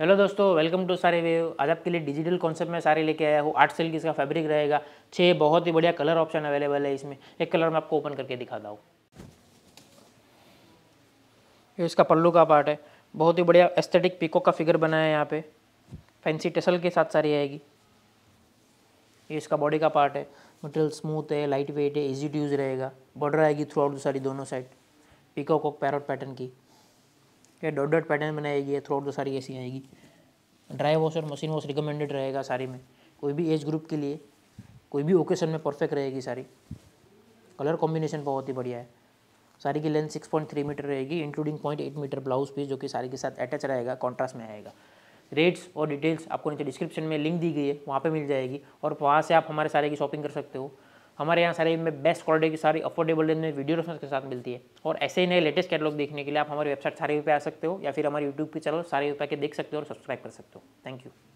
hello दोस्तों welcome to सारे wave आज आपके लिए डिजिटल कॉन्सेप्ट में सारे लेके आया हूँ आठ सिल की इसका फैब्रिक रहेगा छः बहुत ही बढ़िया कलर ऑप्शन अवेलेबल है इसमें एक कलर मैं आपको ओपन करके दिखाता हूँ ये इसका पल्लू का पार्ट है बहुत ही बढ़िया एस्थेटिक पिको का फिगर बनाया है यहाँ पे फैंसी टेसल के साथ सारी आएगी ये इसका बॉडी का पार्ट है मटेरियल स्मूथ है लाइट वेट है इजी टू यूज़ रहेगा बॉर्डर आएगी थ्रू आउट सारी दोनों साइड पिको पैरोट पैटर्न की ये डॉट डॉट पैटर्न बनाएगी थ्रोट तो सारी ऐसी आएगी ड्राई वॉश और मशीन वॉश रिकमेंडेड रहेगा सारी में कोई भी एज ग्रुप के लिए कोई भी ओकेशन में परफेक्ट रहेगी सारी कलर कॉम्बिनेशन बहुत ही बढ़िया है सारी की लेंथ 6.3 मीटर रहेगी इंक्लूडिंग 0.8 मीटर ब्लाउज पीस जो कि सारी के साथ अटैच रहेगा कॉन्ट्रास्ट में आएगा रेट्स और डिटेल्स आपको नीचे डिस्क्रिप्शन में लिंक दी गई है वहाँ पर मिल जाएगी और वहाँ से आप हमारे सारे की शॉपिंग कर सकते हो हमारे यहाँ सारे में बेस्ट क्वालिटी की सारी अफोर्डेबल रेंज में वीडियो रेफरेंस के साथ मिलती है और ऐसे ही नए लेटेस्ट कैटलॉग देखने के लिए आप हमारी वेबसाइट सारे पे आ सकते हो या फिर हमारे यूट्यूब पर चैनल सारे पे के देख सकते हो और सब्सक्राइब कर सकते हो थैंक यू